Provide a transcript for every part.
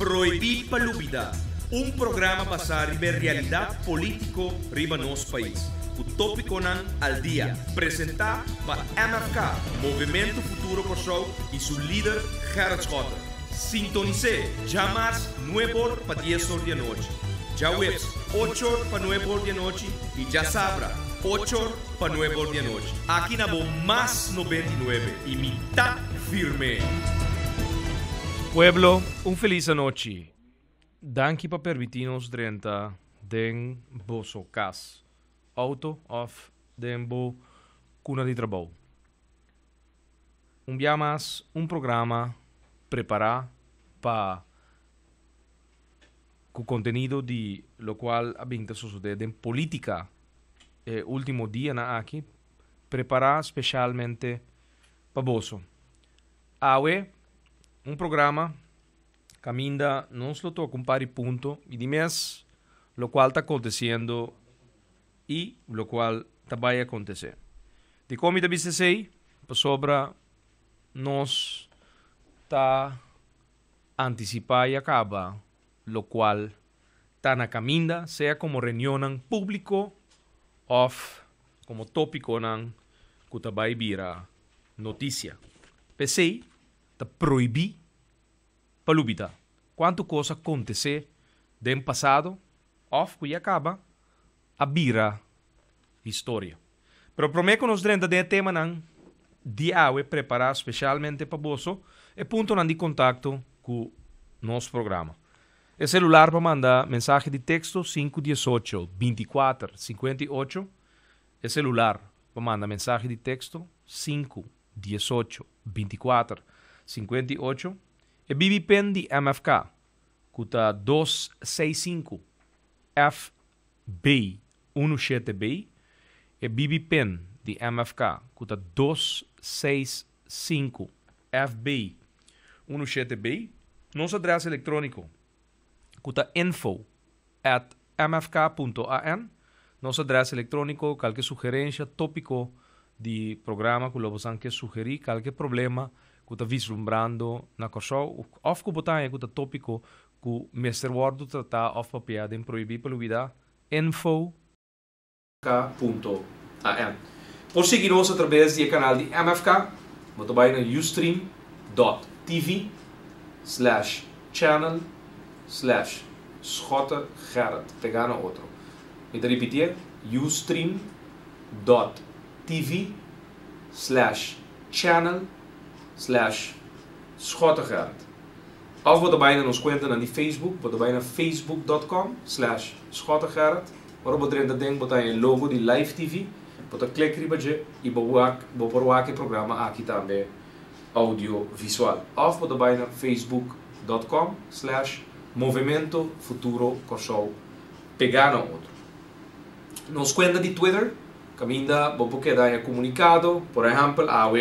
Prohibir Palubida, un programa basado en realidad político riba nuestro país. Utópico nan al día, presentado por MFK, Movimiento Futuro por Show y su líder Gerard Schotter. Sintonice, llamas 9 para 10 horas de noche. Ya webs, 8 para 9 horas de noche y ya sabrá. 8 para 9 horas de noche. Aquí nabo más 99 y mitad firme. Pueblo, un feliz noche. Danke pa permitinos drenta den bosocas. Auto of den bo cuna di trabou. Um biamas, um programa preparar para con contenido di lo qual abinta succede in politica eh, ultimo dia na aqui prepara specialmente para boso awe un programa Caminda nos lo toca un par y punto y lo lo cual está y y lo te está a acontecer. De viste ahí, pues sobra nos está anticipa y acaba lo cual está a caminda, sea como reunión público of como tópico nan que noticia vai Tá proibir para Lubita. Quanto coisa acontecer um passado, off que acaba a bira história. Mas prometo nos drenda de tema nan de preparar especialmente para boso e ponto nan de contato com nosso programa. O celular para mandar mensagem de texto 518 2458 O E celular para mandar mensagem de texto 518 2458 58. Bibi de MFK, cuta 265 FB 17B. Bibi Pen de MFK, cuta 265 FB 17B. Nosso adresse eletrônico, cuta info at mfk.an. Nosso adresse eletrônico, qualquer tópico de programa pues, que vocês sugerir, qualquer problema, kuta vislumbrando na košov, of ku botanje kuta topiku ku Mister Wardu trata of papiadem proibi paluida info k.am. Por seguir-nos através de canal de MFK, mas também na ustream.tv slash channel slash schota gerrit, tegana outro. Então, repetir, ustream.tv slash channel slash slash Schottergaard. Of wat de bijna ons kwenten aan die Facebook, wat de bijna facebook.com slash Schottergaard. Waarop het rende denkt dat je logo die live TV, wat een klik ribadje, en beperwaak je programma aki tambe audiovisual. Of wat de bijna facebook.com slash Movimento Futuro Kosovo Pegano Outro. Nos cuenta de Twitter, que ainda vou poder comunicado, por exemplo, a ah,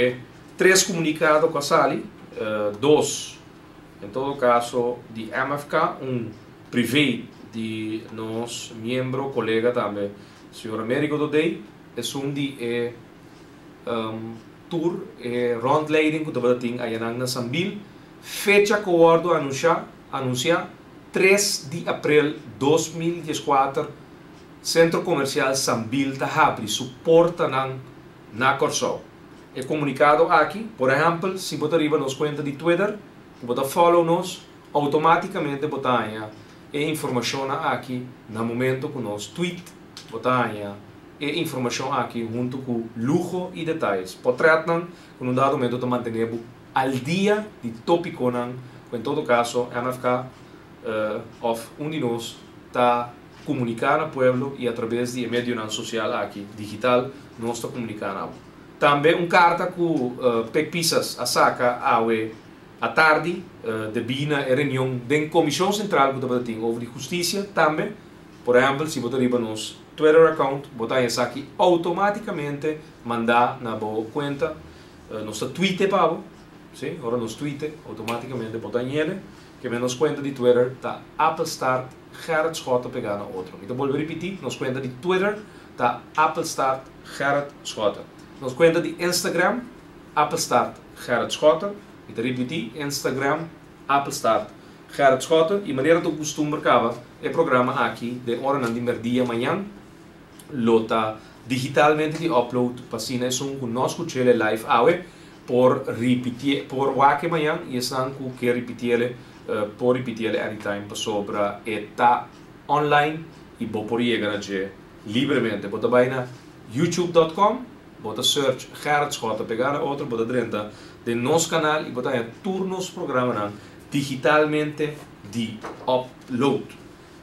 tres comunicados casali, uh, eh, dos, em todo caso, de MFK, um privé de nos membros colega também, senhor Américo Dodei, é um de eh, um, tour, eh, leading que eu tenho aí na Sambil, fecha que o ordo anuncia, anuncia 3 de abril 2014, Centro Comercial Sambil Tahabri, suporta na, na Corsol. É comunicado aqui, por exemplo, se você arriba nos conta de Twitter, você follow-nos, automaticamente vos e informação aqui no momento com nós tweet, botanha e informação aqui junto com luxo e detalhes. Portratam com um dado momento de manter al dia de tópico nan, em todo caso, é na ficar uh, eh, of um de nós tá comunicando ao povo e através de meio social aqui digital nós estamos comunicando. Também um carta que uh, Pepisas a saca à tarde, uh, de Bina e reunião da Comissão Central que debatem sobre justiça também. Por exemplo, se você liga nos Twitter account, botar essa aqui automaticamente mandar na boa conta, uh, eh, nossa Twitter, pavo, sim? agora nos Twitter, automaticamente botar ele, que menos conta de Twitter, está Apple Start, Gerard Schotta pegar na outro. Então, vou repetir, nos conta de Twitter, está Apple Start, Gerard Schotta. Nós guarda de Instagram, Appelstart, Gerrit Schotten. E te repetir, Instagram, Appelstart, Gerrit Schotten. E maneira do costume marcava é programa aqui, de hora na dia amanhã, lota digitalmente de upload, passina é um conosco chele live awe, por repetir, por wake amanhã, e estão com que repetir, uh, por repetir anytime, sobre età online, e bo por llegar a libremente. Bota bem na youtube.com bota search, Gerard Schotta, pegar a outra, bota dentro De nosso canal e bota turnos programa né? digitalmente de upload.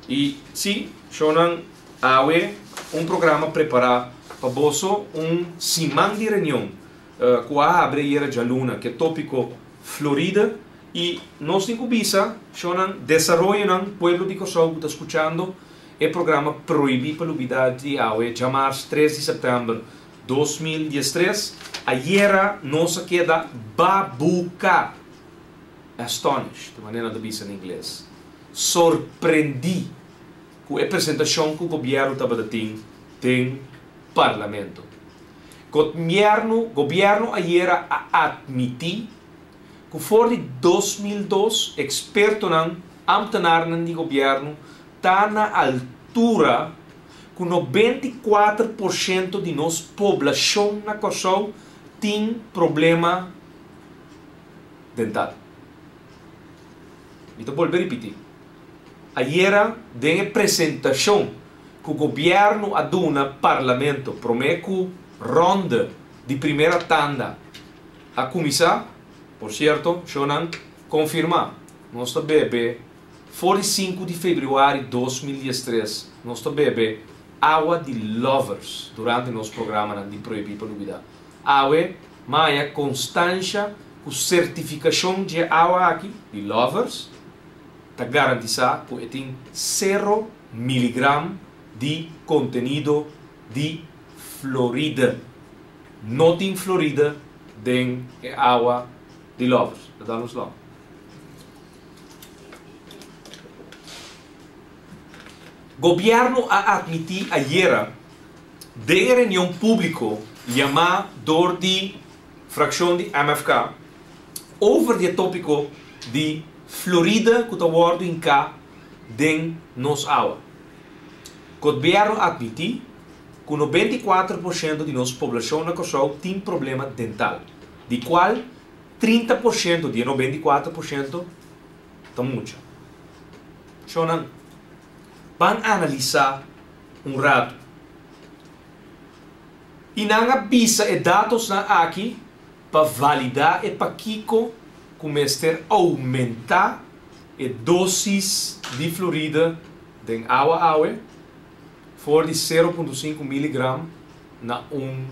E sim, Shonan Awe, um programa preparado para você, um simão de reunião uh, com a abre e era de aluna, que é tópico Florida, e nós em Cubiça, Shonan, desenvolvem né? Pueblo de Kosovo, está escutando, é programa proibido pela Ubidade de Awe, chamar 3 de setembro 2013, era nossa queda babuca. Astonished, de maneira de dizer em inglês. Surpreendi com a apresentação que o governo estava tendo em parlamento. Governo, governo a admitiu que for de 2002 experto não ambtenaren de governo está na altura que 94% de nós, população na Kosovo, tem problema dental. Então, vou repetir. Ayer, de apresentação que o governo aduna parlamento, prometo ronda de primeira tanda. A começar, por certo, Shonan confirma, nosso bebê, 45 de fevereiro de 2013, nosso bebê Água de Lovers, durante nosso programa de Proibir Poluidade. Água, maia, é constância, com certificação de água aqui, de Lovers, está garantizar que tem 0 miligram de contenido de Florida. Não tem Florida, tem água é de Lovers. Dá-nos lá. O ha admitiu ayer de reunión público llamada door de fracción de MFK over o tópico de Florida que está en K den nos agua. governo admiti que 94% de nossa população na Kosovo tem problema dental, de qual 30% de 94% está muito. Shonan, van a analisar um rato. E não avisa e dados na aqui para validar e para Kiko começar a aumentar a dosis de florida de água água for de 0.5 mg na um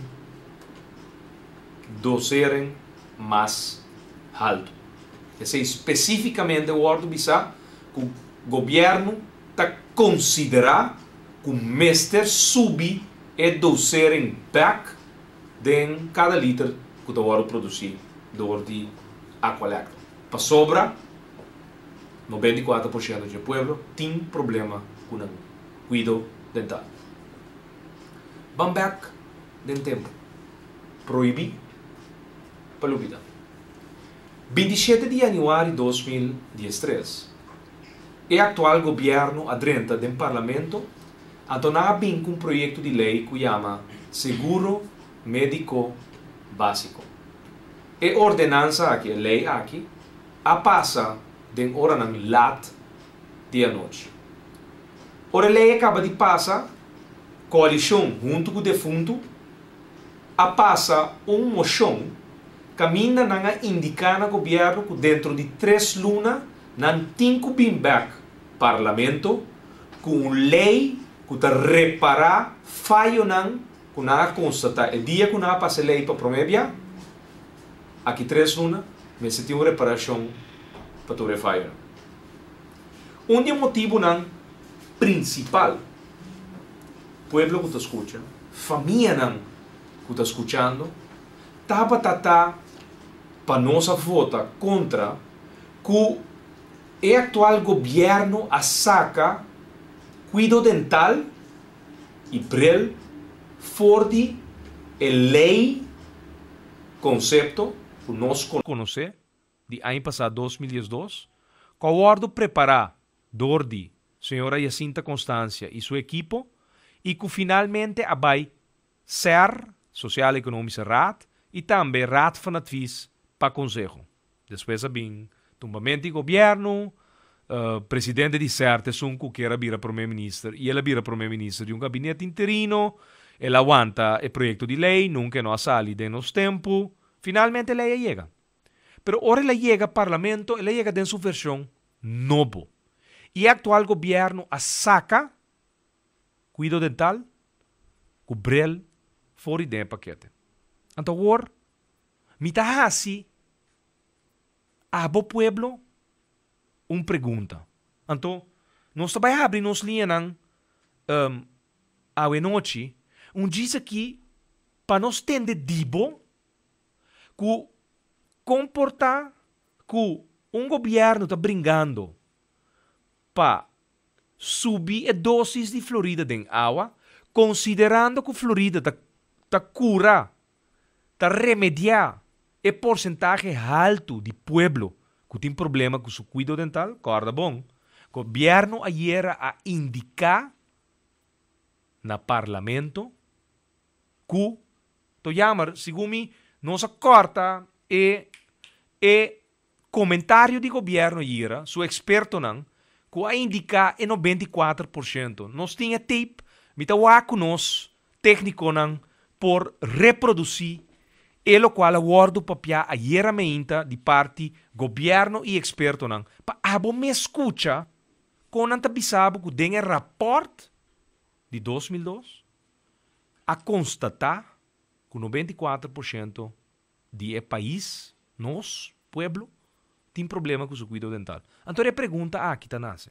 doseren mais alto. Esse é especificamente o ordo que o governo considera que o mestre subi é docer em back de cada litro que o ouro produzir do ouro de Para sobra, 94% do povo tem problema com o cuido dental. Vamos back de tempo. Proibir para a vida. 27 de janeiro de 2013 e atual governo adrenta do parlamento a donar com um projeto de lei que chama Seguro Médico Básico. E ordenança aqui, a lei aqui, a passa de hora na lat de noite. Ora, a lei acaba de passar, coalizão junto com o defunto, a passa um moção, caminha na indicar no governo que dentro de três lunas nan back parlamento con ley que reparar fallo nan con nada constata el día que una pase ley para promebia aquí tres una me sentí una reparación para tu fallo un motivo nan principal pueblo que te escucha familia nan que te escuchando tapa tata para nossa vota contra ku o actual governo assaca cuido dental e prel fordi el lei concepto que nós de ano passado 2002 coordo preparar Dordi, senhora Jacinta Constância e seu equipo e que finalmente abai SER, Social Econômico Rat, e também Rat van Advies para Conselho. Depois a bem um momento de governo, uh, presidente di certe sono que era bira primeiro ministro, e ele bira primeiro ministro de um gabinete interino, ele aguenta o projeto de lei, nunca não non sali de nos tempo, finalmente lei chega, Pero ora la llega ao Parlamento, chega dentro de sua versão novo. E actual governo a saca cuido dental, cubrel, fora de paquete. Então, agora, me está assim, ah, a bo pueblo um pergunta. Então, nós vai abrir nos linhas um, à noite, um diz aqui para nós tende dibo que comportar que um governo está brincando para subir a dosis de Florida den água, considerando que Florida está tá cura, está remediar e porcentagem alto de pueblo que tem problema com o cuidado dental, corda bom. O governo ayer a indicar na parlamento que, to chamar, segundo mim, nossa corta e e comentário de governo ayer, seu experto não, que a indicar é 94%. Nós tinha tip, mita nós, técnico não, por reproduzir e lo quale guardo papia a iera di parte, governo e esperto nan. Pa abo me escucha con anta bisabo que den el rapport de 2002 a constatar que 94% de país, nós, pueblo, tem problema com o cuidado dental. Então, a pergunta ah, aqui tá nasce.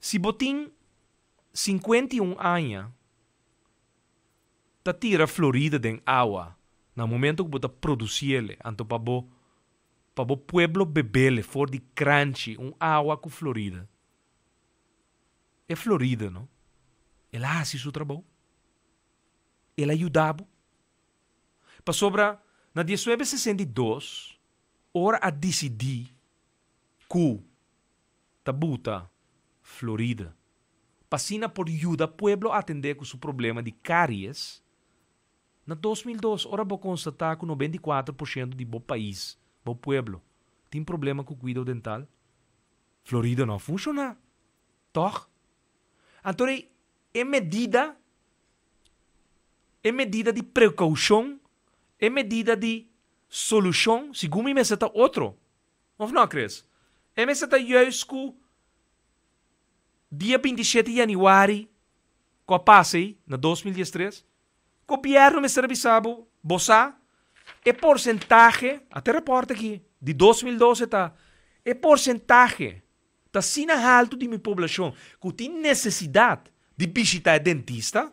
Se botin 51 anos ta tira Florida den agua. Na momento que bota produziele, anto pa bo, pa bo pueblo bebele, for de crunchy, um agua com Florida. É Florida, não? ele faz seu trabalho. Ela ajudava. Para sobra, na 1962, ora a decidir que tabuta Florida passina por ajuda o povo a atender com o problema de caries na 2002, ora vou constatar que 94% de bom país, bom pueblo, tem problema com o cuidado dental. Florida não funciona. Toch? Então, é medida, é medida de precaução, é medida de solução, segundo me está outro. Of não, É Me está que dia 27 de janeiro, com a passe, na 2013, governo de Serviçabo, Bossá, é porcentagem, até reporta aqui, de 2012 tá, é porcentagem tá sina alto de minha população que tem necessidade de visitar dentista,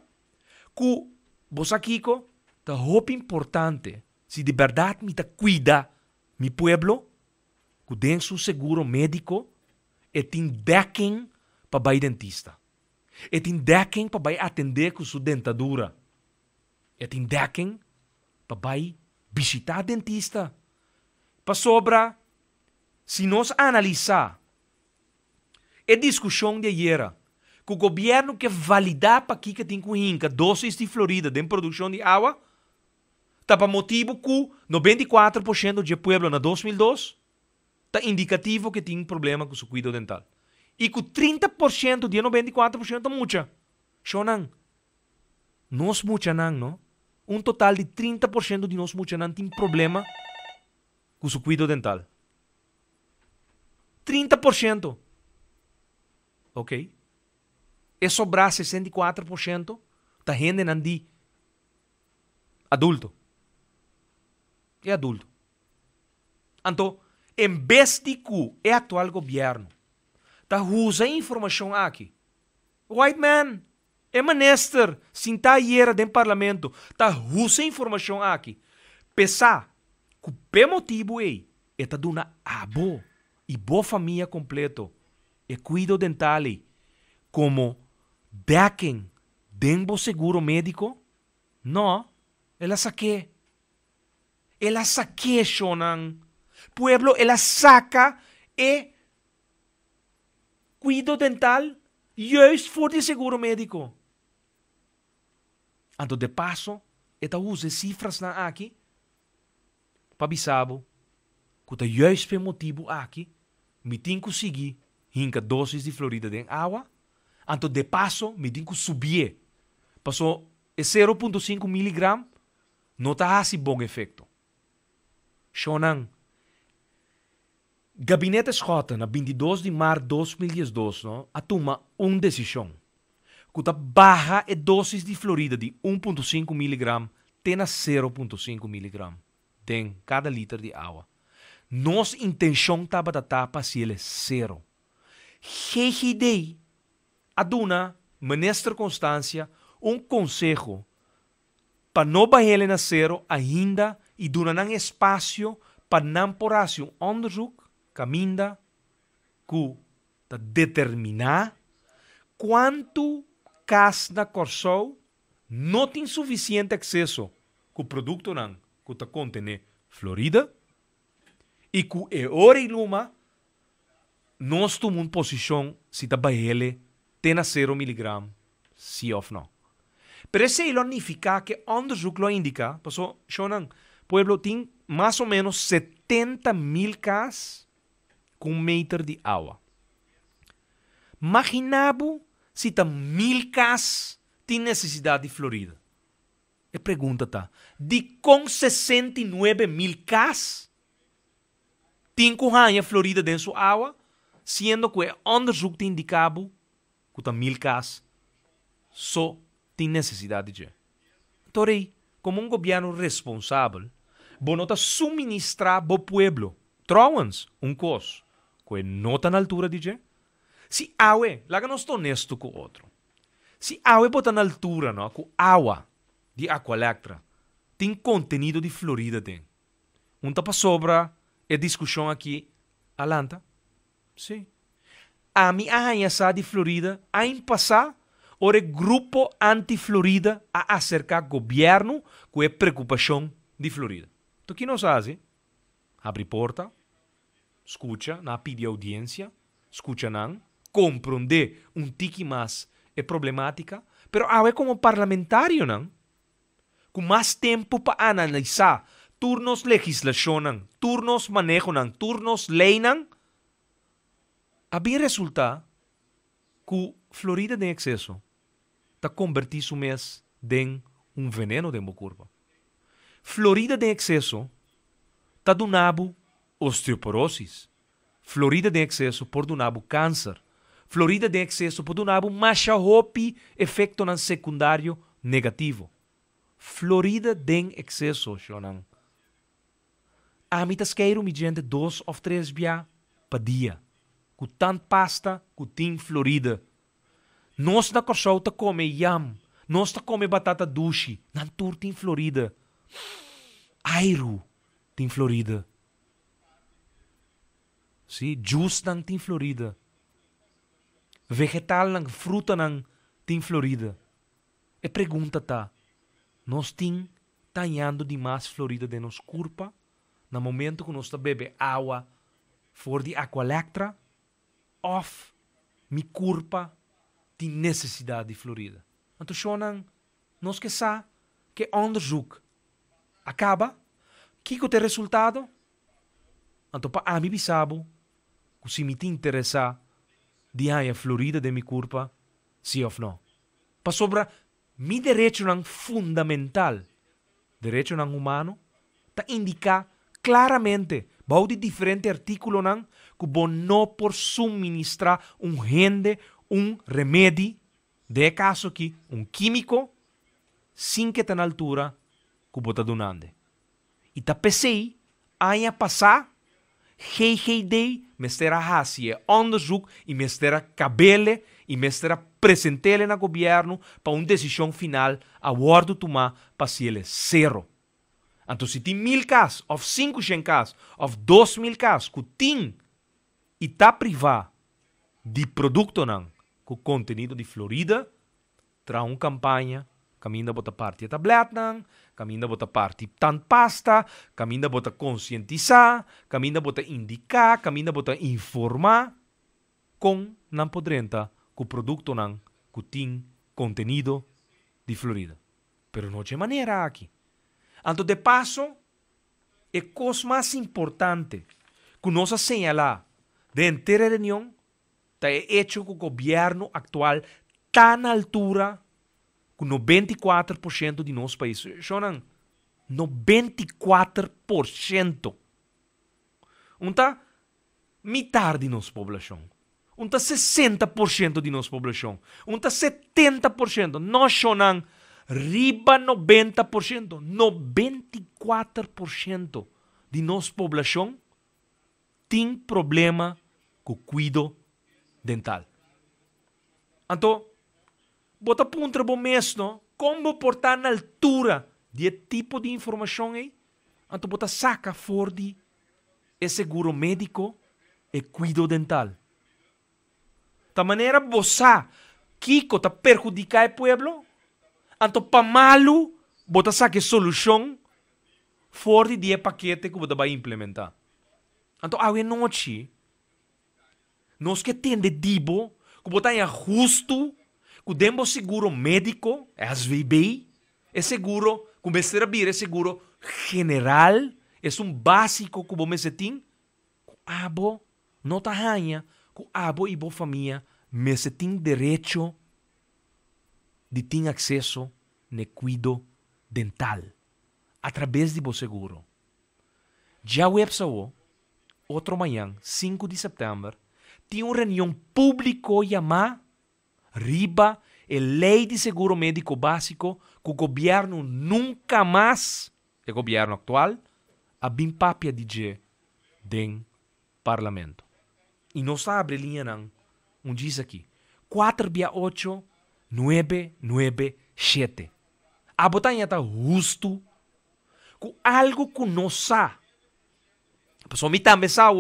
que Bossá Kiko tá roupa importante, se de verdade me tá cuida mi pueblo, que tem seu seguro médico e tem decking para ir dentista. E tem decking para atender com sua dentadura het é in dekking, waarbij visitar dentista. Para sobra, se nós analisar a é discussão de ayer, que o governo que validar para aqui que tem com Inca, de Florida, de produção de água, está para motivo que 94% de Puebla na 2002 está indicativo que tem problema com o cuidado dental. E que 30% de 94% mucha. Shonan. não mucha não, não? un total de 30% de nós muçanan tem problema com o cuido dental. 30%. Ok? É sobrar 64% da gente nandi adulto. É adulto. Então, em vez de que é atual governo, tá usa informação aqui. White man, é Emanester, sim tá hiera dentro parlamento, tá russa informação aqui. Pesá, que o motivo ei, é, é tá duna abo e boa família completo, e é cuido dental como backing denbo seguro médico, não, ela saque. Ela saque, Shonan. Pueblo, ela saca e cuido dental, juist voor de seguro médico. A do de passo, ita use cifras na aqui para bisabo, que ta juiste motivo aqui, me tem que seguir hinca doses de Florida de água, anto de passo me tem que subir. Passou 0.5 miligram, não tá assim bom efeito. Shonan, gabinete escota na 22 de março de 2012, não? a tomar uma decisão cuja barra e dose de Florida de 1,5 tem a 0,5 miligram tem cada litro de água. Nossa intenção estava da tapa se ele é zero. Regidei a Duna, ministra Constância, um conselho para não baixar ele na zero ainda e Duna não espaço para não por assim um onderzoek caminda para determinar quanto każda corção não tem suficiente acesso com o produto não, que está contendo Florida e que é hora e luma nós temos uma posição se está ele tem a 0 miligram, se ou não. Mas isso significa que onde o indica, passou, Shonan, pueblo tem mais ou menos 70 mil cas com um metro de água. Imaginabo cita Milcas, tem necessidade de Florida. E pergunta tá, de com 69 mil cas, 5 ranha Florida dentro da água, sendo que é onderzoek te indicado que tem mil cas só tem necessidade de. Então, como um governo responsável, vou nota suministrar ao povo, trouxas um cos, que não está na altura de. Dizer, Si awe, lagano sto nesto cu otro. Si awe botan altura, no? a água de Aqualactra. Tem contenido de Florida, tem. Um tapa sobra, é discussão aqui. Alanta? Sim. A mi arranhaçá de Florida, a em passar, ora grupo anti-Florida a acercar governo com a preocupação de Florida. Tu que não sabe? Abre porta, escuta, na pide audiência, escuta não. Comprender un tiki más es problemática, pero a ah, como parlamentario, con más tiempo tempo para analizar turnos legislación, turnos manejonan, turnos leinan, había resulta que Florida de exceso está convertir su mes en un veneno de curva. Florida de exceso está donando osteoporosis. Florida de exceso por donabo cáncer. florida tem excesso pode dar um macharope efeito não secundário negativo. Florida tem excesso, A mitas quero me gente dois ou três bia pa dia. Com tant pasta, com tim florida. Nós da corsota come yam. Nós da come batata dushi. Nan tur tim florida. Airo tim florida. Sim, sí, justo tim florida vegetal nang fruta nang tem florida. E pergunta tá, nós tem tanhando mais florida de nos curpa no momento que nós tá bebe água for de aqualectra off mi curpa tem necessidade de florida. Então, shonan, nós que sa que onderzoek acaba, que que tem resultado? Então, para mim, sabe, que se me interessar di aia florida de mi curpa, si of não, Pa sobra mi direito nan fundamental, direito nan humano, está indica claramente, bau de diferente artículo nan, que bon não por suministrar un rende, un remédio, de caso que un químico, sin que tan altura, que bota dunande. E ta aí aia passar GGD, me stera hasie é onderzoek e me stera cabele e me stera presentele na governo para um decisão final a bordo tomar para se ele zero. Então se tem mil casos, ou cinco casos, ou dois mil casos, que tem e está privado de produto não, com conteúdo de Florida, traz uma campanha Kaminda bota parti ta de kaminda bota parti pasta kaminda bota conscientizar, kaminda bota indicar, kaminda bota informar con la podrenta ku producto nan cutín contenido de Florida. Pero no hay manera aquí. Anto de paso, e cosa más importante que nos señala de entera reunión, está hecho que el gobierno actual tan altura 94% de nosso país. Shonan, 94%. Então, metade de nossa população. Então, 60% de nossa população. Então, 70%. Nós, Shonan, riba 90%. 94% de nossa população tem problema com cuido dental. Então, bota para um mesmo, como portar na altura de tipo de informação aí, então bota saca fora de é seguro médico e cuido dental. Da maneira bossa, Kiko tá perjudica o pueblo, então para malo, bota saca solução fora de paquete que bota vai implementar. Então, a noite, nós que tende dibo, que bota justo Kudembo seguro médico, é SVB, é seguro, com besteira bir, é seguro general, é um básico que você tem, com abo, não está ranha, com abo e boa família, você tem direito de ter acesso no cuido dental, através de bom seguro. Já o EPSAO, outro manhã, 5 de setembro, tem uma reunião pública chamada riba a é lei de seguro médico básico que o governo nunca mais, é o governo atual, a bimpapia de den parlamento. E não sabe, linha não, um diz aqui, 4 via 8, 9, 9, 7. A botanha está justo com algo que não sabe. A pessoa me também tá sabe,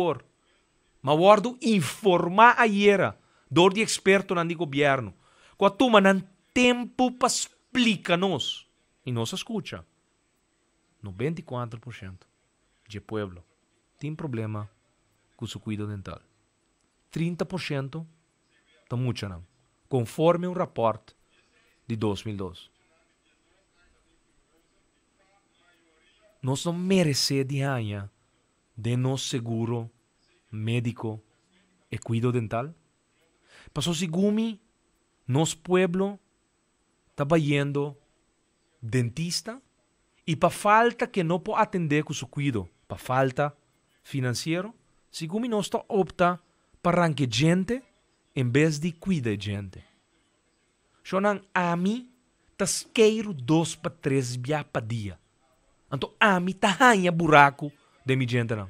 mas o informa a hiera dor de experto não de governo. Com a turma não tempo para explicar nos e nós escuta. 94% de povo tem problema com seu cuidado dental. 30% está muito não, conforme um reporte de 2002. Nós não merecemos de ganhar de nosso seguro médico e cuidado dental? Pasó Sigumi, nos pueblo, estava yendo dentista e para falta que não pode atender o su cuido, para falta financiero, Sigumi nos opta para arranque gente em vez de cuidar gente. Shonan a mí, tasqueiro dois para três via para dia. Então, a mi tahanha buraco de mi gente não.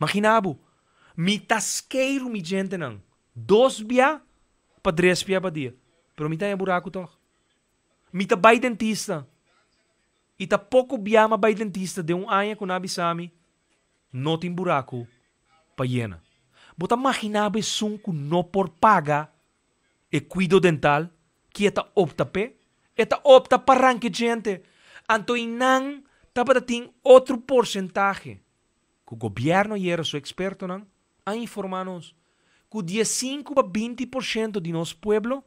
Imaginabo, mi tasqueiro mi gente não. dois via para pia para dia. Pero mita é buraco toch. Mita vai dentista. E tá pouco biama vai dentista de um ano com abisami. Não tem buraco para hiena. Bota a sum que não por paga e cuido dental que eta opta pe, eta opta para ranque gente. Anto inan tabata tem outro porcentagem. Que o governo e era seu experto não a informar-nos que o 15 a 20% de nosso povo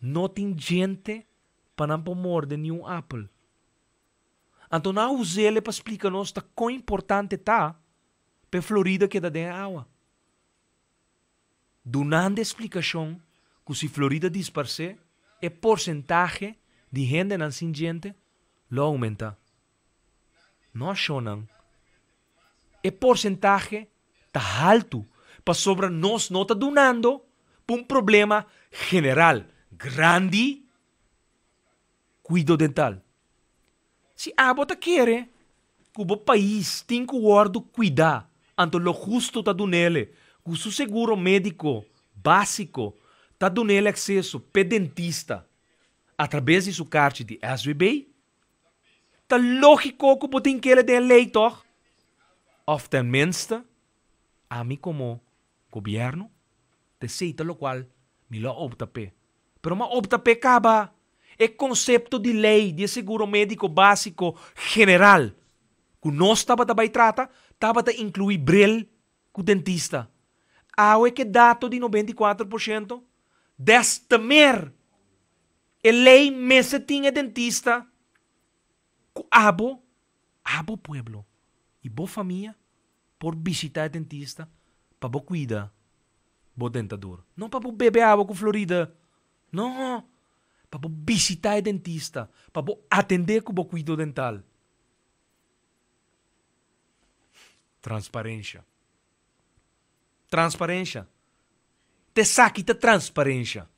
não tem gente para não morder nenhum apple. Então, não use ele para explicar-nos quão importante está para a Florida que dá água. Durante a explicação que se Florida disparse, o porcentagem de gente não gente lo aumenta. Não achou não. O porcentagem está alto para sobre nós não está donando para um problema general, grande, cuido dental. Se a bota quer que o país tem que o cuidar, anto lo justo está donando, que o seguro médico básico está donando acesso para dentista, através de sua carta de SVB, tá lógico que o ele tem leito. Of tenminste, a mim como gobierno decide lo cual mila opta pe. Pero ma opta pe caba. É conceito de lei de seguro médico básico general. Que nós tava também trata, tava de incluir bril com dentista. Ah, é que dato de 94% desta mer. E lei mesa tinha dentista. Com abo, abo pueblo e boa família por visitar dentista para bo cuida. Bo dentador. Não para bo beber água com Florida. Não. Para visitar o dentista. Para atender com o cuidado dental. Transparência. Transparência. Te saquita transparência.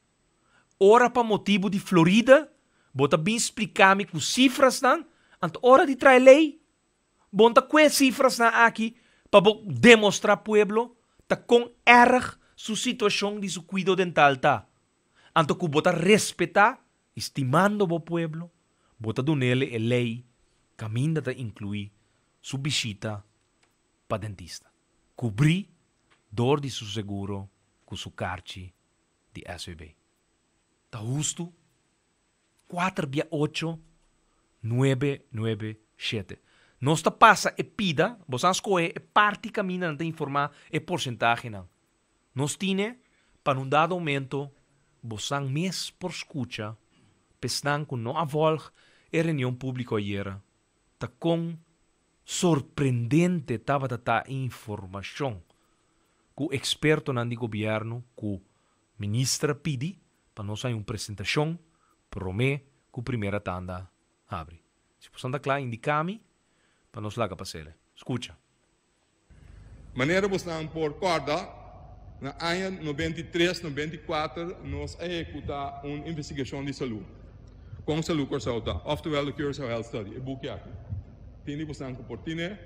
Ora para motivo de Florida, bota bem explicar-me com cifras não ant hora de trair lei, bonta que cifras na aqui, pa demonstrar pueblo, ta com errar su situação de su cuidado dental ta. Anto que bota respeitar, estimando o pueblo, bota donele e lei, caminda ta incluir su visita para dentista. Cobrir dor de su seguro com su carte de SVB. Ta justo 4 via 8 997 nós passa e pida, vos ascoe e parte caminha não informar e porcentagem não. nós tine, para um dado momento, vos mês por escuta, pesnan com não avolg e reunião pública ayer. Tá com surpreendente tava tata informação que o experto não de governo, que o ministro para nós uma apresentação, promê que a primeira tanda abre. Se possam dar claro, indicar-me, pa nos laka pasele. Escucha. Maneira vos não por corda, na ano 93, 94, nós executa uma investigação de saúde. Com saúde corsalta, oftewel the Curaçao Health Study, e boekje aqui. Tini uh, vos não por tine.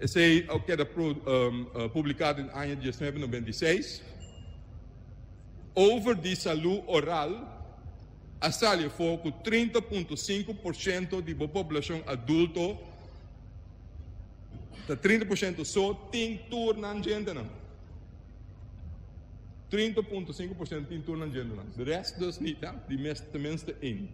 Esse é o que era publicado em ano de 96. Over de saúde oral, a salha foi 30,5% da população adulta 30% só tem na gente não. 30.5% tem na gente não. O resto dos não tá, de mestre mestre em.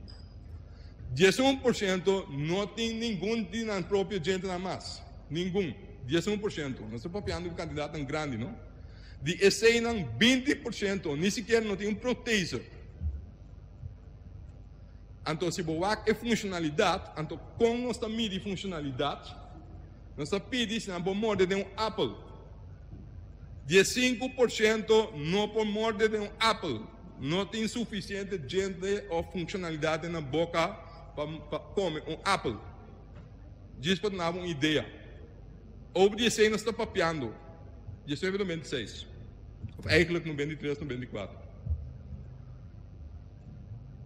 11% não tem nenhum de na própria gente na massa. Nenhum. 11%. Nós estamos papiando um candidato grande, não? De esse não 20%, nem sequer não tem um proteíso. Então, se o é funcionalidade, então, como nós estamos funcionalidade, não sabia disso, não por morte de um Apple. 15% não por morte de um Apple. Não tem suficiente gente ou funcionalidade na boca para comer um Apple. Diz para dar uma ideia. ou Obedecendo está papeando. ou 26. Of eigenlijk no 23, no 24.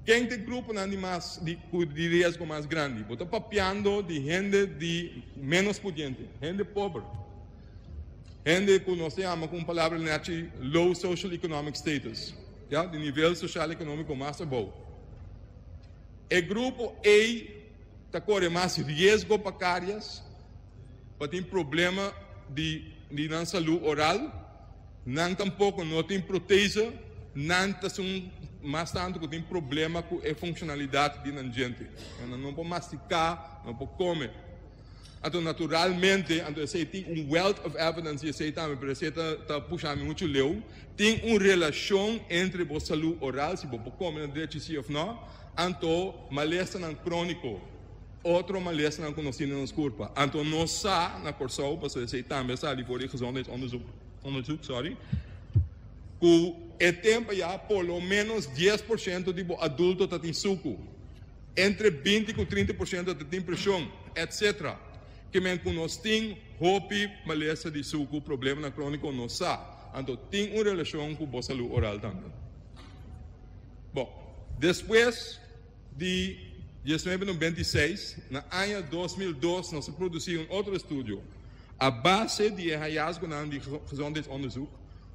Quem tem grupo na animais de, de risco mais grande? Estou papiando de gente de menos pudente, gente pobre. Gente que nós chamamos com palavra nete low social economic status, já? de nível social econômico mais baixo. É grupo A, está correndo mais risco para cárias, para ter problema de, de não saúde oral, não tampouco não tem proteção nanta-se um mas tanto tá que tem problema com a é funcionalidade de gente. Ela não pode masticar, não pode comer. Então, naturalmente, então, você tem um wealth of evidence, você também precisa tá, puxando muito leu. Tem uma relação entre a saúde oral, se você come, não deixa se ou então, não, então, malestar crônico. Outro malestar não conhecido nos corpo. Então, não sabe na corção, você também sabe, por exemplo, onderzoek, sorry que é tempo já pelo menos 10% de adulto está em suco, entre 20 e 30% está em pressão, etc. Que men que nós tem hopi malessa de suco, problema na crônica não sa. Então tem uma relação com a saúde oral também. Bom, depois de 1926, no ano 2002, nós produzimos outro estudo. A base de hallazgo na de estudo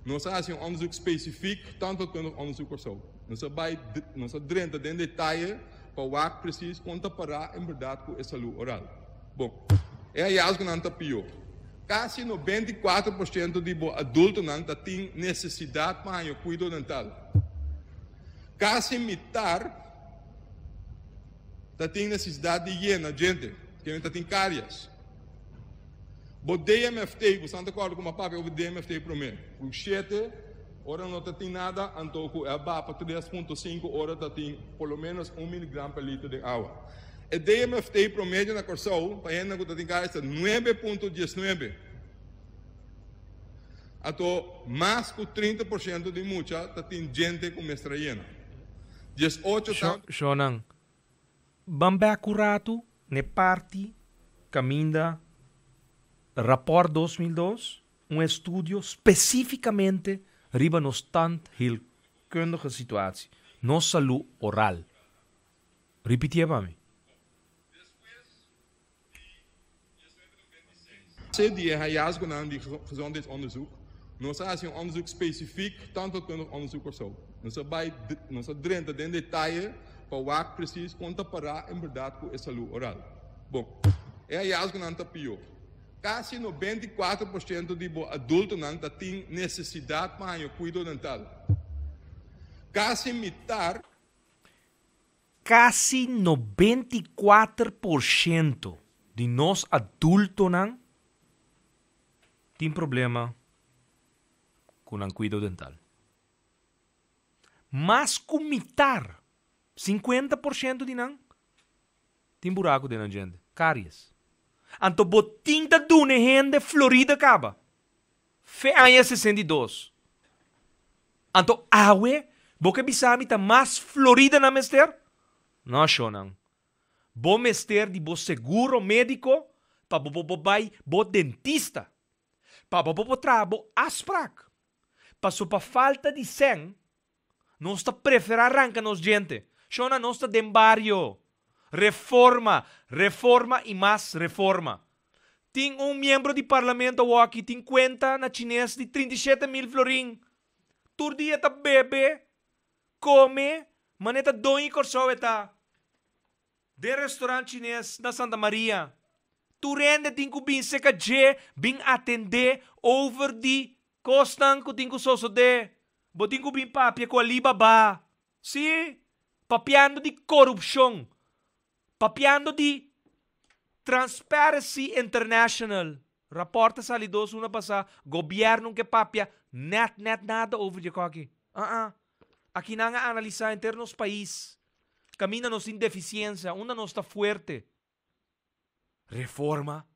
nosso is een onderzoek specifiek tandheelkundig nós of zo. Nosso bij nosso drenta den detalhes para waar precies comparar verdade com a saúde oral. Bom, é aliás que não está pior. Quase 94% de adultos não tem necessidade para o cuidado dental. Quase metade tem necessidade de higiene, gente, que não tem cárias. Bo DMFT, bo santa kwa kuma pape ovo DMFT promete, Pro 7, ora não tem nada, então com a BAPA 3.5, ora tem pelo menos 1 miligrama per litro de água. O DMFT promete na Corsol, para ainda que tem cá, 9.19. ato mais que 30% de mucha, tem gente com mestra hiena. 18 anos... Shonang, bambe acurato, ne parti, caminda, rapport 2002 um estudo especificamente, riba nos tandheelkundige situatie, no salu oral. Repetia para mim. Die hijasgo namen die gezondheidsonderzoek. Nós fazemos um onderzoek specifiek, tandheelkundig onderzoek of zo. Nós nós dentro em detalhe para o que conta para em verdade, com a saúde oral. Bom, é a IASGO na Antapio. Quase 94% de adultos não têm necessidade mais de cuidado dental. Quase metade. Quase 94% de nós adultos não tem problema com o cuidado dental. Mas com mitar, 50% de não tem buraco de na gente, cáries. Anto botinta dune hende Florida caba. Fe anha 62. Anto awe, boca bisami ta mas Florida na mester? Não achou não. Bo mester di bo seguro médico, pa bo bo bo bai, bo dentista. Pa bo bo bo trabo asprac. Pa so pa falta di sen, nós ta preferar arranca nos gente. Shona nós ta den barrio. Reforma, reforma e mais reforma. Tem um membro de parlamento aqui, tem 50 na chinês de 37 mil florim. Todo dia tá bebe, come, maneta doi corsoe tá. De restaurante chinês na Santa Maria. Tu rende tem que bem seca de, bem atender over de costan que tem que sosso de. Botinho bem papia com a Alibaba. Sim, papiando de corrupção. Papiando de Transparency International. Reportes salidos una pasa. gobierno que papia. Net, net nada over de cocky. aquí uh uh-uh. Aquí não internos em país. camina nos sin deficiencia, nos está fuerte. Reforma.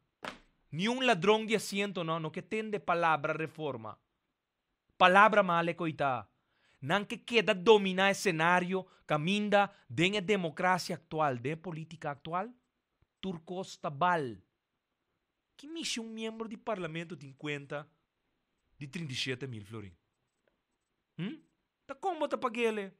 Ni un um ladrón de asiento no, No que tende palabra reforma. Palabra mala, coitada. não que queda dominar cenário, caminda den a democracia atual, de política atual, turcos tabal. Que mexe um membro de parlamento de 50 de 37 mil florim. Hum? Tá como bota para ele?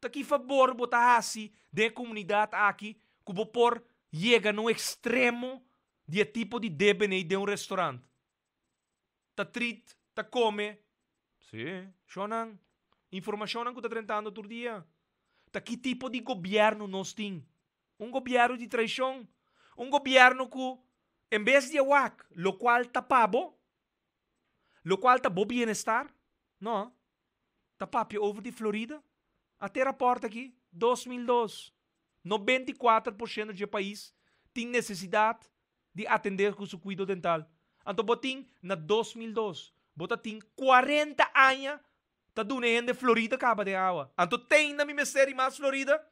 Tá que favor botar assim de comunidade aqui, que por chega no extremo de tipo de debene de um restaurante. Tá trit, tá come, Sì. Shonan, informazione che tá stai trentando tur dia. Da tá che tipo di governo non stin? Un governo di traição, Un governo che, in vez di awak, lo qual tá pavo, lo qual tapavo bienestar, no? Tapapio over di Florida. A terra porta aqui, 2002. 94% do país tem necessidade de atender com o cuidado dental. Então, botin na 2002. Bota tem 40 anos, tá doendo de Florida capa de água. Anto tem na minha série mais Florida?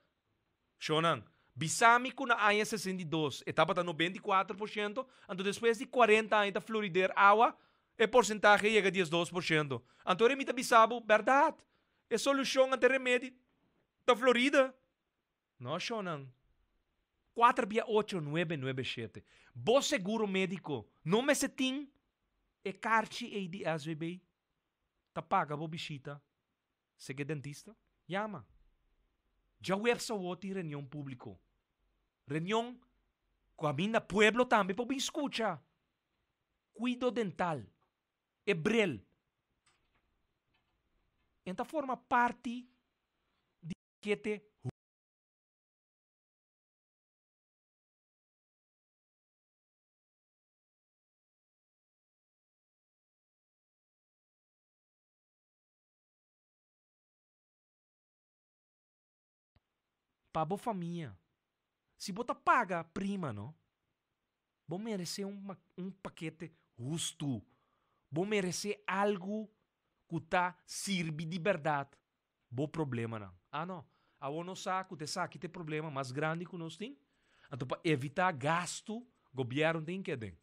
Shonan. Bisami com a anha 62, etapa tá 94%, anto depois de 40 anos da Florida água, e porcentagem chega a 12%. Anto remita bisabo, verdade? É solução ante remédio da Florida. Não, Shonan. 4 via 8, 9, 9, 7. Bom seguro médico. Não me setim. e carci ekarci AD azvebei, tapaga bobishita, sege dentista, llama. Jawersa woti pubblico. público. Reunión, cuamina pueblo también bobi escucha. Cuido dental, ebrel. En forma parte di que para a boa família. Se bota paga prima, não? Vou merecer uma, um paquete justo. Vou merecer algo que tá sirve de verdade. Bom problema, não? Ah, não. A ONU que sabe que tem problema mais grande que nós tem. Então, para evitar gasto, governo tem que é ter.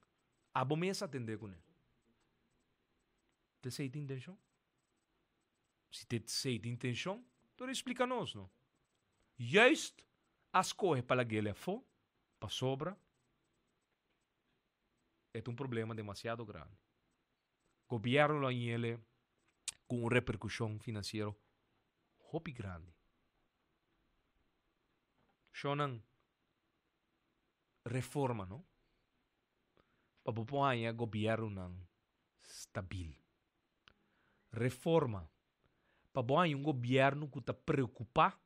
A atender com ele. Você tem intenção? Se você tem intenção, então explica nós, não? juist as coisas para que ele for, para sobra, é um problema demasiado grande. Governo em ele com uma repercussão financeira hopi grande. Shonan, reforma, não? Para propor é governo não stabil. Reforma. Para um governo que está preocupado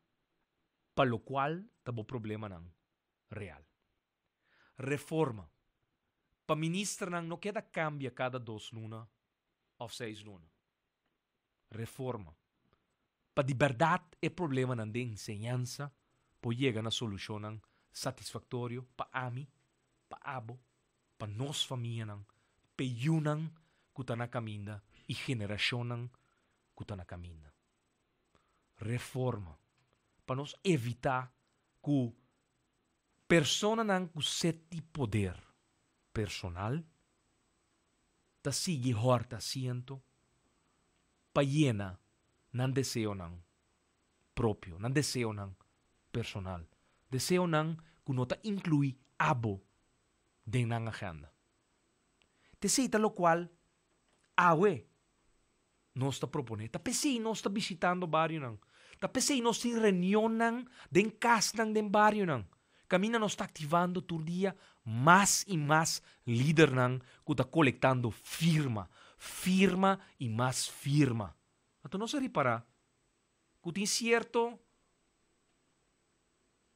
pa lokalj, ta bo problema nang real. Reforma. Pa minister nang no queda cambia cada dos luna of seis luna. Reforma. Pa di verdade e problema nang de enseñanza, po llega na solução nang satisfactório pa ami, pa abo, pa nos família nang, pe yunang kutana caminda e generación nang kutana caminda. Reforma para no evitar que persona que com poder personal ta sigue horta siento pa llena nan deseo propio, nan deseo nan personal. Deseo nan que no inclui abo de agenda. Te cita lo cual awe nos ta propone. Ta si no está visitando varios no se reunionan, den castan, den barrio Camina nos está activando tu día más y más líder que está colectando firma, firma y más firma. Entonces no se repara que tiene cierto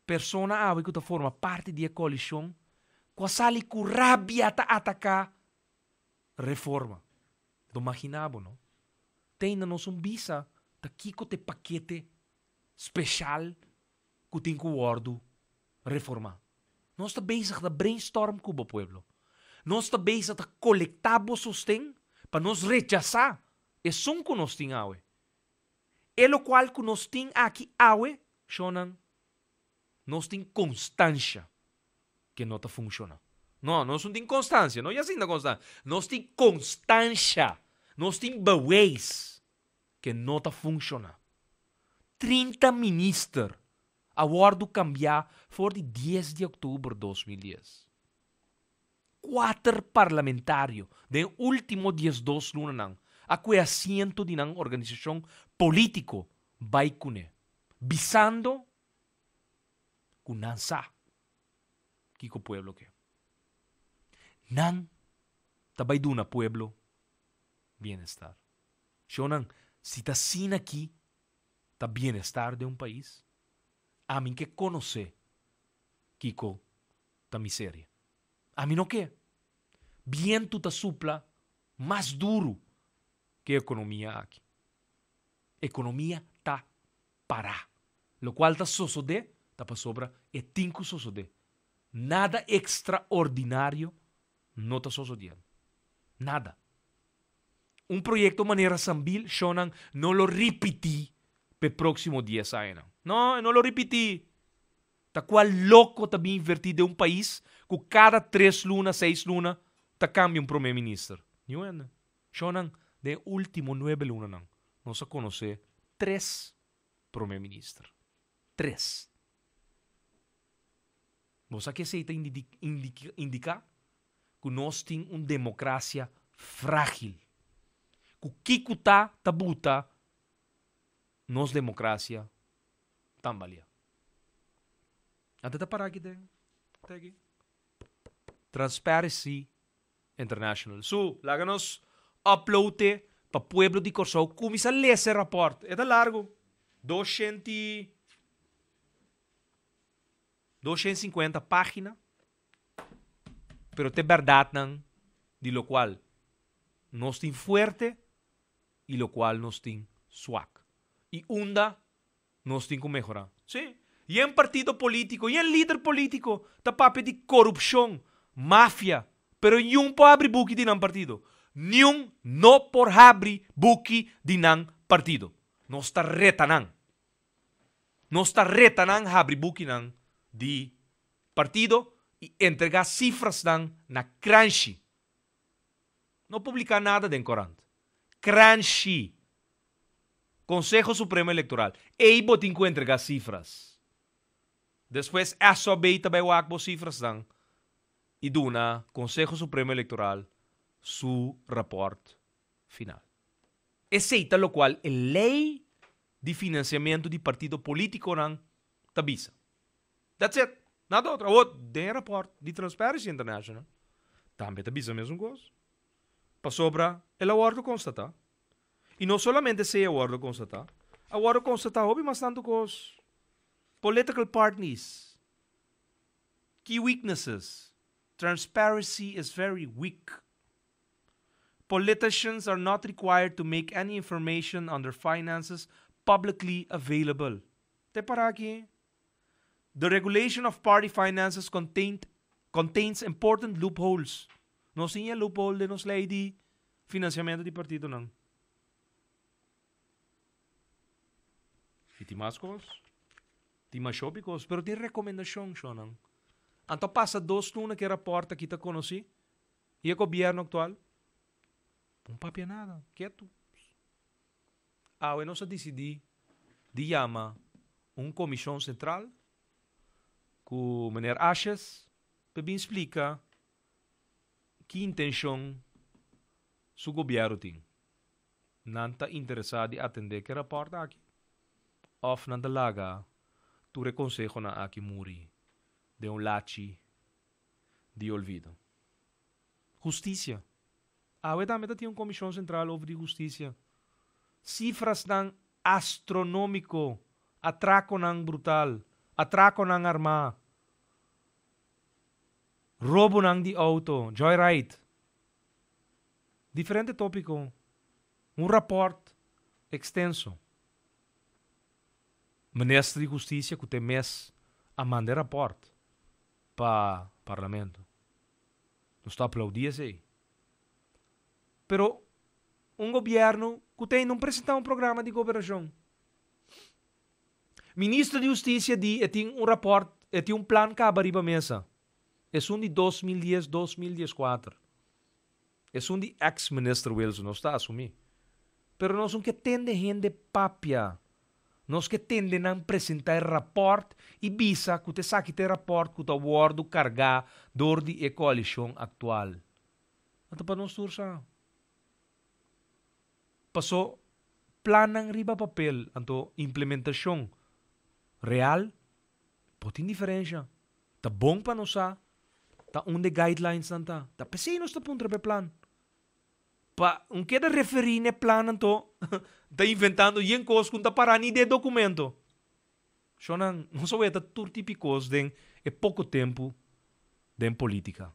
persona ave que forma parte de la coalición, que sale con rabia ta ataca reforma. Lo imaginaba, ¿no? Tenemos un visa, con te este paquete speciaal o Wardu reforma. Nós está bezig da brainstorm o povo. Nós está bem da coletar sustém para nos rechazar é som que nós tem aue. É o qual que nós tem aqui aue, shonan, nós tem constância que não está funcionando. Não, nós não tem constância, não é assim da constância. Nós tem constância, nós tem beweis que não está funcionando. 30 minister acordo cambiar de 10 de octubre de 2010. Cuatro parlamentarios de último 10 dos meses a que asiento de una organización político baikune, visando kunansa kiko pueblo que nan pueblo bienestar shonan si sin el bienestar de un país, a mí que conoce, Kiko, la miseria. A no no que. tú te supla más duro que economía aquí. Economía economía ta para. Lo cual está soso de, ta sobra, e tinco soso de. Nada extraordinario no está soso Nada. Un proyecto manera sambil, shonan, no lo repetí pe próximo 10 años. Não, não lo repeti. Tá qual louco também invertir de um país com cada 3 lunas, 6 lunas, tá cambia um primeiro-ministro. Não é, né? Shonan, de último 9 lunas, não. Não se conhece 3 primeiro-ministros. 3. Não sabe que se indica, indica, indica que nós temos uma democracia frágil. Que o Kikuta nos democracia, tan valía. tá parar aquí, Transparency International. Su, láganos upload para Pueblo de corso Começa a ese reporte. ¿Es largo. 200... 250 páginas. Pero te verdad, de lo cual nos tiene fuerte y lo cual nos tiene suave y unda nos tiene que mejorar. y Y partido político, y en líder político, está pape de corrupción, mafia, Pero un por abrir buque de un partido. un no por abrir buque de un partido. No está retanán no está retanán abrir buque di de partido y entregar cifras en na Crunchy. No publica nada de Corán. Crunchy. Consejo Supremo Eleitoral. Aí você encontra as cifras. Depois, essa beita vai o cifras dan. E duna Consejo Supremo Eleitoral seu report final. Exceita o qual a lei de financiamento de partido político não tabisa. That's it. Nada outra. Outro, de report de Transparency International. Também tabisa a mesma coisa. Para sobra, ela ordo constatar. E não somente se aguardo constatar. Aguardo constatar, houve mais tanto cos political parties, key weaknesses. Transparency is very weak. Politicians are not required to make any information on their finances publicly available. Te para aqui. The regulation of party finances contained, contains important loopholes. Não tinha loophole de nos lei de financiamento de partido não. E más cosas. Ti tem shopping cosas. Pero tem recomendación, Shonan. Então passa dois tunas que reporta que está conheci. E o governo atual? Não papia nada, quieto. Ah, eu não se decidi de chamar uma comissão central com o Mener Aches para me explicar que intenção o governo tem. Não está interessado em atender que reporta aqui. of tu reconsejo na Akimuri de un lachi, de olvido. Justicia. Awe meta tiene un comisión central sobre justicia. Cifras tan astronómico, atraco brutal, atraco ng arma, robo ng di auto, joyride. Diferente tópico, un reporte extenso. de Justiça que tem mês a mandar mandare rapport o Parlamento. está aplaudindo isso aí? Mas um governo que tem não apresentar um programa de governação. Ministro de Justiça diz que eh, tem um rapport, que eh, tem um plano que abre a mesa. É um de 2010, 2014. É um de ex-ministro Wilson, não está a assumir. Mas nós não é que de gente papia nós que tendem a apresentar rapport e visa que te saque te rapport que o acordo carga dordi e coalição atual. Ato para nós tursa. Passou planang riba papel anto implementação real pode indiferença. Tá bom para nós, tá onde guidelines não tá. Tá pensei nós tá pontra plan pa um queda referir ne plano to inventando yen cos kunta para ni de documento shonan não sou eta tur típicos den é pouco tempo den política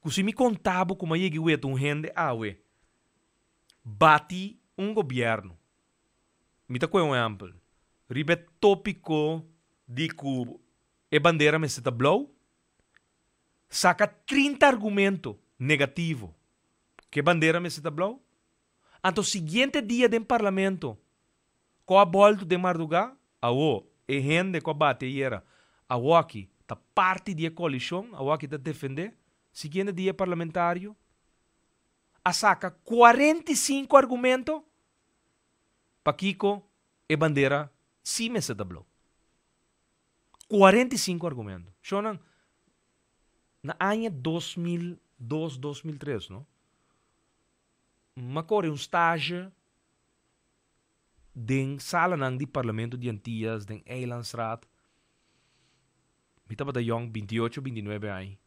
kusi mi contabo como yegi weta um rende awe ah, bati um governo mita ko um amplo ribet tópico de que e bandeira me se blow saca 30 argumento negativo que bandeira me se tablou? Anto seguinte dia de parlamento, com a bola de madrugada, a o e rende com a bateira, a aqui, parte de coalição, a o aqui tá defender, seguinte dia parlamentário, a saca 45 argumentos para Kiko e bandeira, sim me se tablou. 45 argumentos. Shonan, na anha 2002, 2003, não? Macor é um estágio den sala nang di parlamento di Antillas, den Eilandsraad. Mi tava da young 28, 29 ai.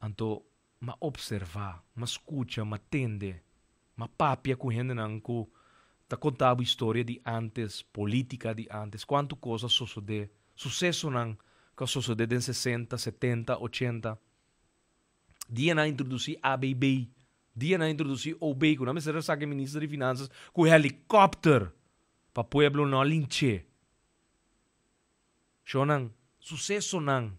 Anto ma observa, ma escucha, ma tende, ma papia com gente nang ku ta contava história de antes, política de antes, quanto coisa sucede, sucesso nang que sucede den 60, 70, 80. Dia na introduzi ABB, na DNA introdusi obejku, namreč vsake minister financ, ko je helicóptero para poje bilo na linče. Šo nam, sucesso nam,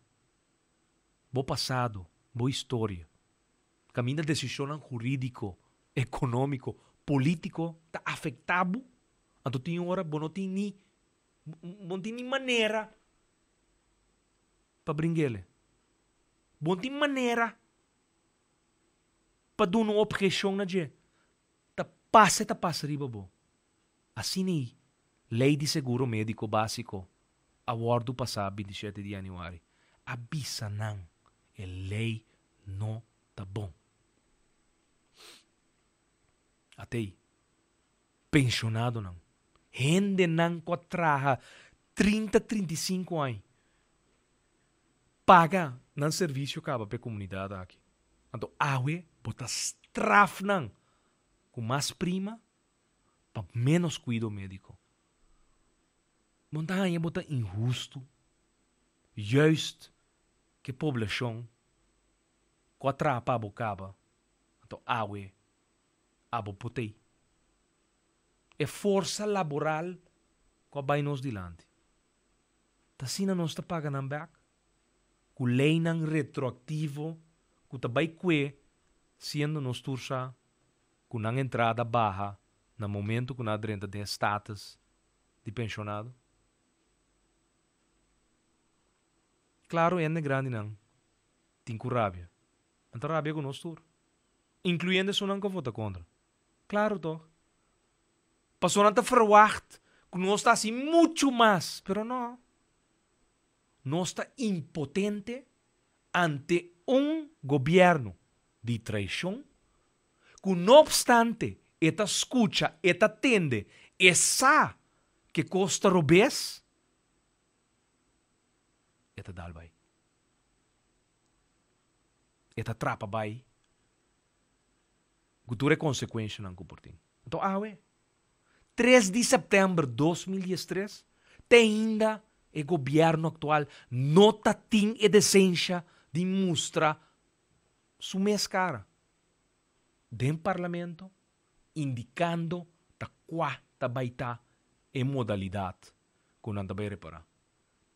Bom passado, bo história. da decisão jurídico, econômico, político, está afetado. Então ah, tem hora, bom, não tem nem, não tem nem maneira para brincar. Bom, tem maneira para do no application na je. Ta pase ta pase riba bo. Assim Lei de Seguro Médico Básico, awardo passado 27 de janeiro. Abisa não, a lei não tá bom. Até aí, pensionado não. rende não contraja 30, 35 anos. Paga não serviço acaba para a comunidade aqui. Então, aue bota strafnan com mais prima para menos cuidado médico. Montanha bota injusto, justo que a população que atrapa a bocaba, então água, abopotei. É força laboral bainos de nos tá assim não está pagando back, com lei não retroativo, que também que siendo nos tursa com uma entrada barra no momento que na renda de status de pensionado. Claro, é grande não. Tem com rabia. Então rabia com nós tur. Incluindo isso não que vota contra. Claro, to, Passou na verwacht que nós está assim muito mais, pero não. Nós está impotente ante um governo de traição, Que no obstante, esta escuta, esta atende, essa que costa robes, esta dá vai. Esta trapa vai. Gutura é consequência não comportin. Então, ah, ué. 3 de setembro de 2013, tem ainda o governo atual não tem a decência de mostrar su mescara del Parlamento indicando ta quarta baita e modalidad con antabere para.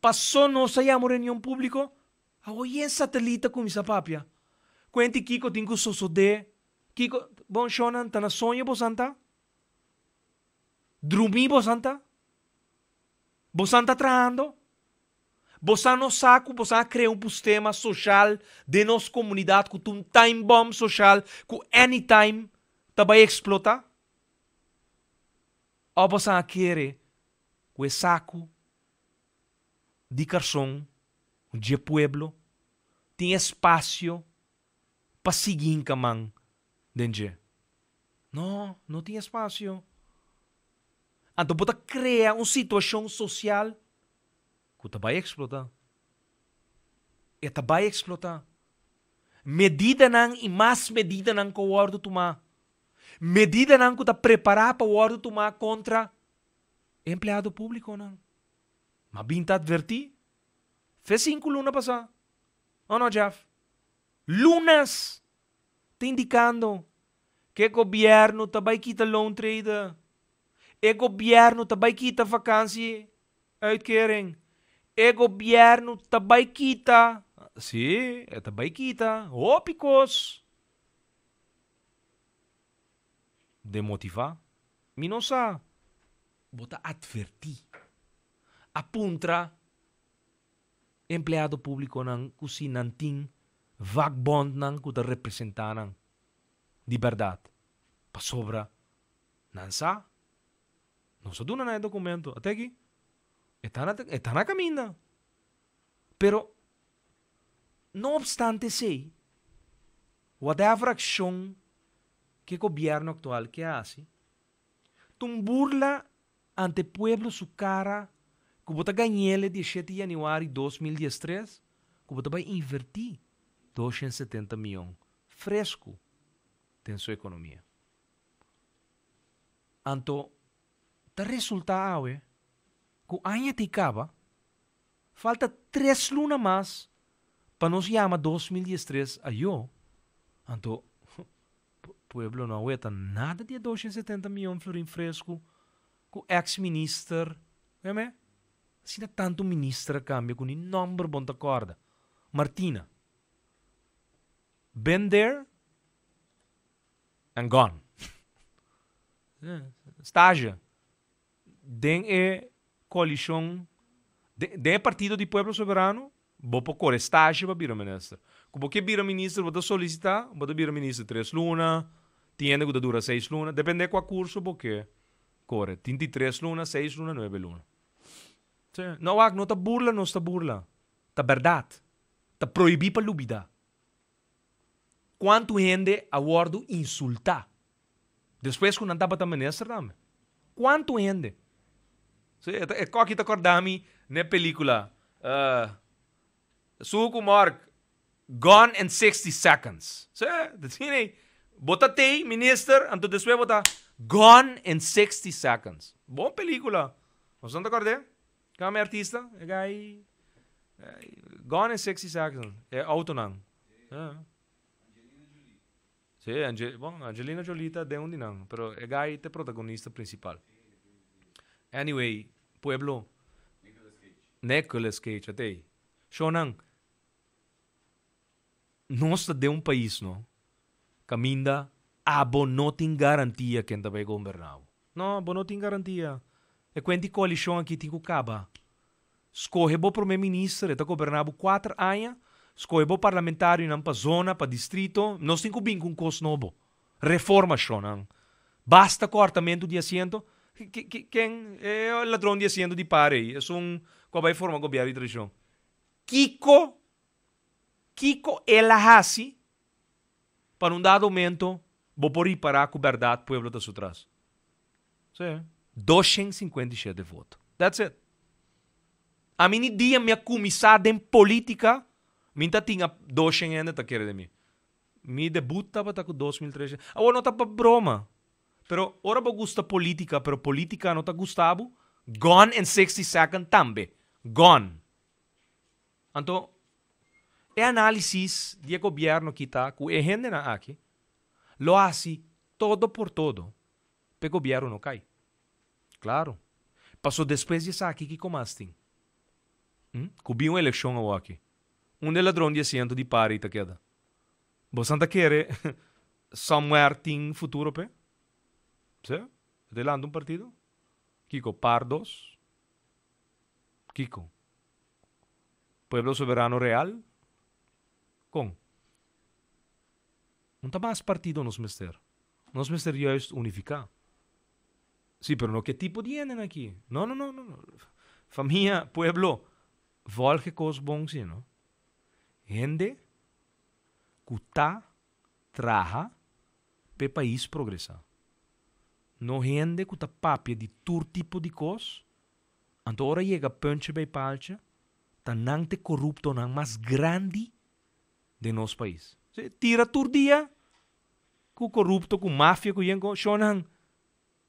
Passou não saiamo reunião público, a oien satelita com misa papia. Quente Kiko tinko soso de, Kiko, bom shonan, tá na sonha bosanta? Drumi bosanta? Bosanta traando? Você não sabe, você criar um sistema social de nossa comunidade com um time bomb social que anytime vai explodir? Ou você quer o saco de carção de pueblo tem espaço para seguir em caminho dentro? Não, não tem espaço. Então, você cria uma situação social que vai baj eksplota. E të baj Medida não e nang medida não me o nang ko ordo tu ma. Me dida nang ku të prepara pa ordo tu ma empleado público nang. Ma bin të adverti. Fê cinco luna pasa. O no, Jeff? Lunas! Te indicando que o governo também quita loan trader. E governo também quita vacância. Uitkering é governo também quita. Sim, é também quita. Ópicos. Demotivar? Me não sabe. Bota advertir. Apunta. Empleado público não cozinantin. Vagbond não que te representar De verdade. Para sobra. Não sabe. Não se duna né documento. Até aqui. Están, están acá mismo. Pero, no obstante, sí, whatever acción que el gobierno actual que hace, tum burla ante pueblo su cara, que bota ganhele 17 de janeiro de 2013, que bota vai invertir 270 milhões fresco em sua economia. Anto, tá resultado, é? com Anha Teicaba, falta três lunas mais para nos chamar 2013 a eu. Então, o povo não aguenta nada de 270 milhões de florim fresco com ex-ministro. é assim, não tanto ministro cambia com o nome bom da corda. Martina. Been there and gone. Estágio. Eh, Den é coalição de, de Partido de Pueblo Soberano, vou procurar estágio para virar ministro. Como que vira ministro, vou solicitar, vou virar ministro três lunas, tiene que dura seis lunas, depende de qual curso, porque corre, três lunas, seis lunas, nove lunas. Não há, não está burla, não está burla. Está verdade. Está proibido para dúvida. Quanto gente a insultar? Depois, quando andava para ministro, quanto gente? é qualquer acordami na película. Uh, Suco Mark, Gone in 60 Seconds. Você é, botatei, minister, anto después botar Gone in 60 Seconds. Boa película. Você não acordé? Calma, artista. É eh, gai. Eh, gone in 60 Seconds. É eh, autonam. É. Sim, Angel... bom, Angelina Jolita tá de onde não, mas é gai é protagonista principal. Anyway, Pueblo. Nicolas Cage. Nicolas Cage, até aí. Shonan. Nossa, de um país, não? Caminda, abo não tem garantia quem também governava. Não, abo não tem garantia. É quando a coalição aqui tem que acabar. Escorre bom primeiro-ministro, está governando quatro anos. Escorre bom parlamentário em uma zona, para distrito. Nós temos que vir com um coisa novo. Reforma, Shonan. Basta cortamento de assento. Quem é o ladrão de de Parei? É um. Qual é forma gobiária de região? Kiko. Kiko é Elahasi. Para um dado momento, vou por ir para a verdade, Pueblo da Sutras. Sim. 257 votos. That's it. A mim dia me acumissada em política, minta tinha 200 ainda tá querendo de mim. Me debuta para tá com 2013. Agora ah, não tá para broma. Pero ora bo gusta política, pero política no ta gustabo. Gone in 60 seconds tambe. Gone. Então, é análise de governo que está, que é gente na aqui, lo hace todo por todo. Pe governo não cai. Claro. Passou depois disso aqui que comastem. ¿Mm? Hum? Cubi uma eleição aqui. Um de ladrão de assento de pare e tá queda. Você não quer somewhere tem futuro, pe? ¿Sí? Adelante un partido. Kiko Pardos. Kiko. Pueblo Soberano Real. Con. un más partido nos mister. Nos mester yo unificar. sí, pero no, qué tipo tienen aquí? No, no, no. no, familia, pueblo, volge cos ¿no? no? Gente traja, pe país progresa. no rende com a papia de todo tipo de coisa. Então, agora chega pente bem palcha, tanante corrupto não mais grande de nosso país. Se tira todo dia, com corrupto, com máfia, com yengo, shonan.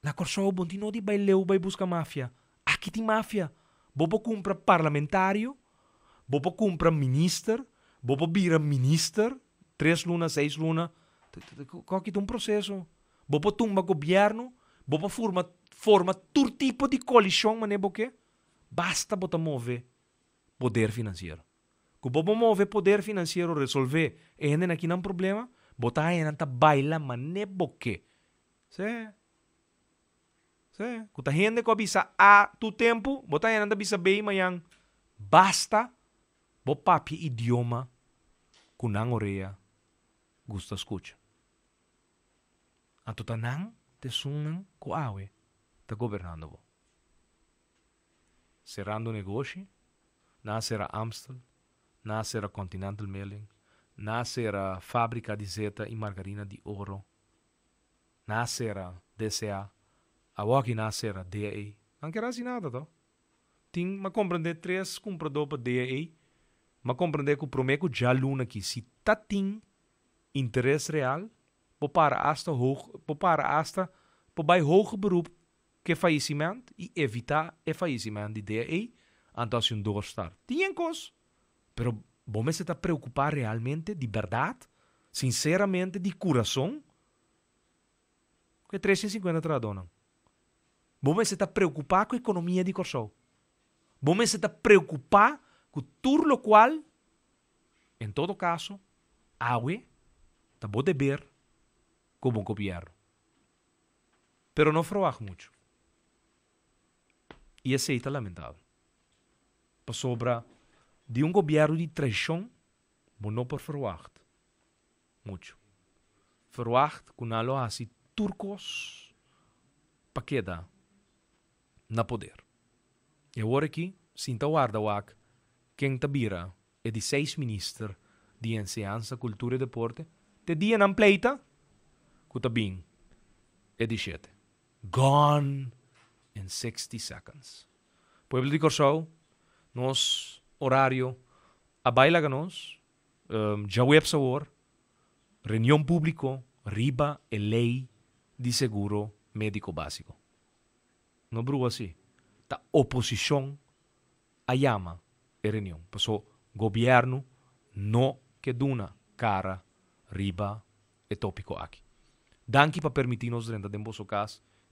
na corso bom, não de baileu, vai busca máfia. Aqui tem máfia. Bobo compra parlamentário, bobo compra ministro, bobo vira ministro, três lunas, seis lunas. Qual que tem um processo? Bobo tumba governo, Bopa forma, forma todo tipo de colisão, mas não é Basta botar mover poder financeiro. Que bopa mover poder financeiro, resolver, e ainda aqui não é um problema, botar ainda tá baila, mas não é boquê. Sim. Sim. Quando a gente que avisa a tu tempo, botar ainda avisa bem, mas basta bo papi idioma kunang oreya gusta escucha. Atutanang, tá te sunan, Kako awe, governando Bernardovo. Cerrando negócio, nascerá a Amstel, nascerá a Continental Milling, nascerá a fábrica de zeta e margarina de ouro, nascerá a DCA, a Waki a DAE. Não quer assim nada, tá? Tem uma compreender três compradores para DAE, mas compreender que o prometo de aluna aqui, se tá tem interesse real, vou para hasta hoog, vou para hasta bij hoger beroep que é faillissement e evitar e é faillissement de DEI é então, antes assim, de um doorstar. Tinha coisa. pero você está preocupado realmente, de verdade, sinceramente, de coração, que 350 te Você está preocupado com a economia de Corsol. Você está preocupado com tudo o qual, em todo caso, água, está bom beber, como um copiar pero no fraguajo mucho. E aceita lamentável. Para sobra de um governo de traição, mas não por fraguajo. Muito. Fraguajo com algo assim turcos para queda na poder. E agora aqui, sinta o ardawak, quem tabira é de seis ministros de enseança, cultura e deporte, te dia não pleita, que tabim é de sete. Gone in 60 Seconds. Pueblo de Corso, nos horario, a baila ganos, um, ya web sabor, reunión público, riba e ley de seguro médico básico. No brugo así. Ta oposición a llama e reunión. Pasó pues, gobierno no que duna cara riba e tópico aquí. Danki pa permitirnos renda de caso.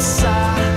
side